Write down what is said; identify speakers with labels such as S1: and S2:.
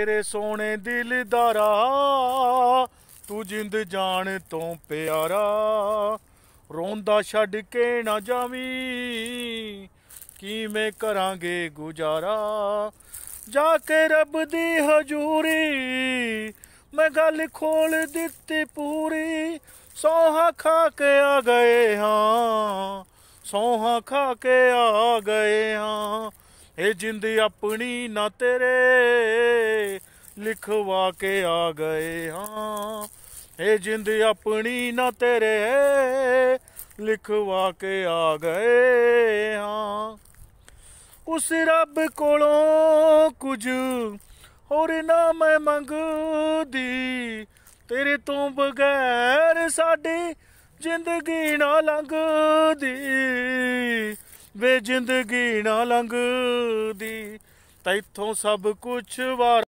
S1: ਤੇਰੇ ਸੋਹਣੇ ਦਿਲਦਾਰਾ ਤੂੰ ਜਿੰਦ ਜਾਣ ਤੋਂ ਪਿਆਰਾ ਰੋਂਦਾ ਛੱਡ ਕੇ ਨਾ ਜਾਵੀਂ ਕਿਵੇਂ ਕਰਾਂਗੇ ਗੁਜ਼ਾਰਾ ਜਾ ਕੇ ਰੱਬ ਦੀ ਹਜ਼ੂਰੀ ਮੈਂ ਗੱਲ ਖੋਲ ਦਿੱਤੀ ਪੂਰੀ ਸੋਹਾ ਖਾ ਕੇ ਆ ਗਏ ਹਾਂ ਸੋਹਾ ਖਾ ਕੇ ਆ ਗਏ ਹਾਂ ਇਹ ਜਿੰਦ ਆਪਣੀ ਨਾ ਤੇਰੇ ਲਿਖਵਾ ਕੇ ਆ ਗਏ ਹਾਂ اے ਜਿੰਦ ਆਪਣੀ ਨਾ ਤੇਰੇ ਲਿਖਵਾ ਕੇ ਆ ਗਏ ਹਾਂ ਉਸ ਰੱਬ ਕੋਲੋਂ ਕੁਝ ਹੋਰ ਨਾ ਮੈਂ ਮੰਗਦੀ ਤੇਰੇ ਤੋਂ ਬਗੈਰ ਸਾਡੀ ਜ਼ਿੰਦਗੀ ਨਾ ਲੰਘਦੀ ਵੇ ਜ਼ਿੰਦਗੀ ਨਾ ਲੰਘਦੀ ਤੈਥੋਂ ਸਭ ਕੁਝ ਵਾਰ